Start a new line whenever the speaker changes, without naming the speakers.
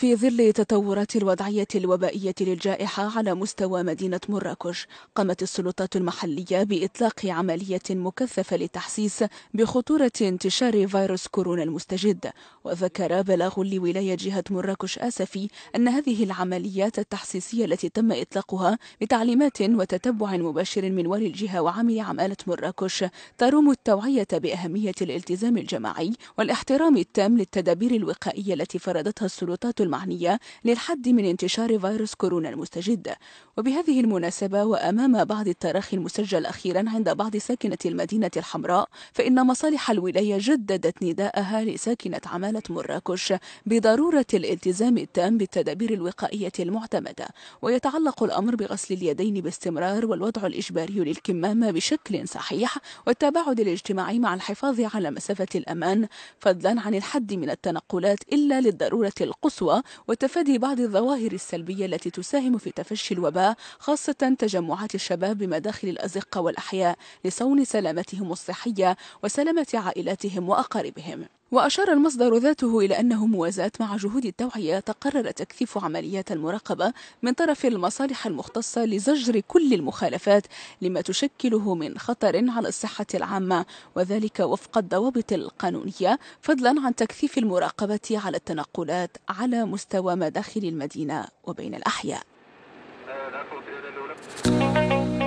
في ظل تطورات الوضعية الوبائية للجائحة على مستوى مدينة مراكش قامت السلطات المحلية بإطلاق عملية مكثفة للتحسيس بخطورة انتشار فيروس كورونا المستجد وذكر بلاغ لولاية جهة مراكش آسفي أن هذه العمليات التحسيسية التي تم إطلاقها بتعليمات وتتبع مباشر من والي الجهة وعامل عمالة مراكش تروم التوعية بأهمية الالتزام الجماعي والاحترام التام للتدابير الوقائية التي فرضتها السلطات المعنية للحد من انتشار فيروس كورونا المستجد وبهذه المناسبة وأمام بعض التراخي المسجل أخيرا عند بعض ساكنة المدينة الحمراء فإن مصالح الولاية جددت نداءها لساكنة عمالة مراكش بضرورة الالتزام التام بالتدابير الوقائية المعتمدة ويتعلق الأمر بغسل اليدين باستمرار والوضع الإجباري للكمامة بشكل صحيح والتباعد الاجتماعي مع الحفاظ على مسافة الأمان فضلا عن الحد من التنقلات إلا للضرورة القصوى وتفادي بعض الظواهر السلبية التي تساهم في تفشي الوباء خاصة تجمعات الشباب بمداخل الأزقة والأحياء لصون سلامتهم الصحية وسلامة عائلاتهم وأقاربهم وأشار المصدر ذاته إلى أنه موازاة مع جهود التوعية تقرر تكثيف عمليات المراقبة من طرف المصالح المختصة لزجر كل المخالفات لما تشكله من خطر على الصحة العامة وذلك وفق الضوابط القانونية فضلا عن تكثيف المراقبة على التنقلات على مستوى مداخل المدينة وبين الأحياء.